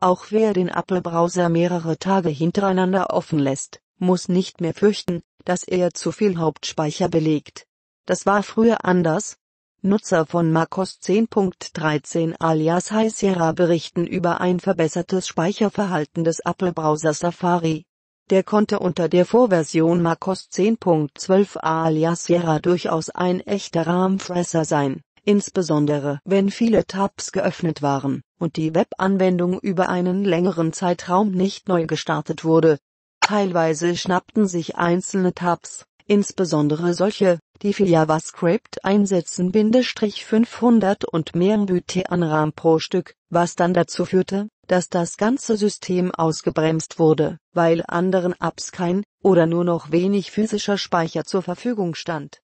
Auch wer den Apple-Browser mehrere Tage hintereinander offen lässt, muss nicht mehr fürchten, dass er zu viel Hauptspeicher belegt. Das war früher anders. Nutzer von macOS 10.13 alias High Sierra berichten über ein verbessertes Speicherverhalten des Apple-Browsers Safari. Der konnte unter der Vorversion macOS 10.12 alias Sierra durchaus ein echter Rahmenfresser sein, insbesondere wenn viele Tabs geöffnet waren und die Webanwendung über einen längeren Zeitraum nicht neu gestartet wurde. Teilweise schnappten sich einzelne Tabs, insbesondere solche, die für JavaScript einsetzen 500 und mehr Budget an RAM pro Stück, was dann dazu führte, dass das ganze System ausgebremst wurde, weil anderen Apps kein oder nur noch wenig physischer Speicher zur Verfügung stand.